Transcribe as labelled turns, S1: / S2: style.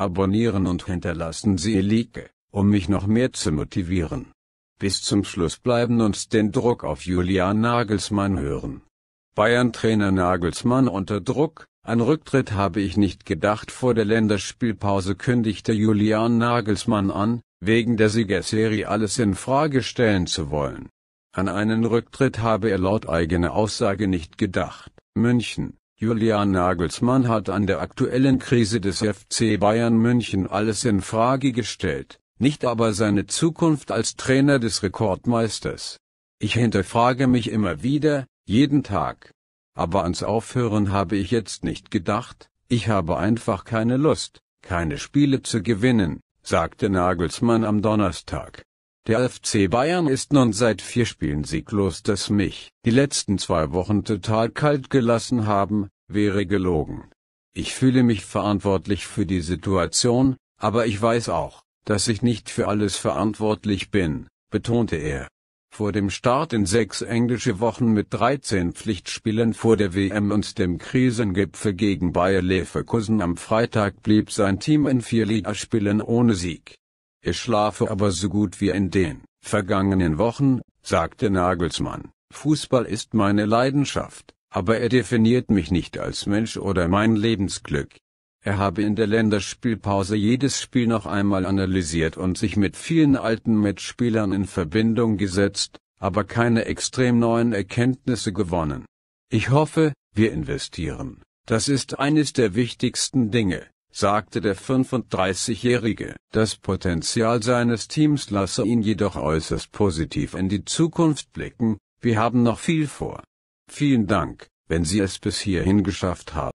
S1: Abonnieren und hinterlassen Sie Ihr Like, um mich noch mehr zu motivieren. Bis zum Schluss bleiben und den Druck auf Julian Nagelsmann hören. Bayern-Trainer Nagelsmann unter Druck, an Rücktritt habe ich nicht gedacht. Vor der Länderspielpause kündigte Julian Nagelsmann an, wegen der Siegerserie alles in Frage stellen zu wollen. An einen Rücktritt habe er laut eigener Aussage nicht gedacht. München, Julian Nagelsmann hat an der aktuellen Krise des FC Bayern München alles in Frage gestellt, nicht aber seine Zukunft als Trainer des Rekordmeisters. Ich hinterfrage mich immer wieder, jeden Tag. Aber ans Aufhören habe ich jetzt nicht gedacht, ich habe einfach keine Lust, keine Spiele zu gewinnen, sagte Nagelsmann am Donnerstag. Der FC Bayern ist nun seit vier Spielen sieglos, dass mich die letzten zwei Wochen total kalt gelassen haben, wäre gelogen. Ich fühle mich verantwortlich für die Situation, aber ich weiß auch, dass ich nicht für alles verantwortlich bin, betonte er. Vor dem Start in sechs englische Wochen mit 13 Pflichtspielen vor der WM und dem Krisengipfel gegen Bayer Leverkusen am Freitag blieb sein Team in vier Ligaspielen ohne Sieg. Ich schlafe aber so gut wie in den vergangenen Wochen, sagte Nagelsmann. Fußball ist meine Leidenschaft, aber er definiert mich nicht als Mensch oder mein Lebensglück. Er habe in der Länderspielpause jedes Spiel noch einmal analysiert und sich mit vielen alten Mitspielern in Verbindung gesetzt, aber keine extrem neuen Erkenntnisse gewonnen. Ich hoffe, wir investieren. Das ist eines der wichtigsten Dinge, sagte der 35-Jährige. Das Potenzial seines Teams lasse ihn jedoch äußerst positiv in die Zukunft blicken, wir haben noch viel vor. Vielen Dank, wenn Sie es bis hierhin geschafft haben.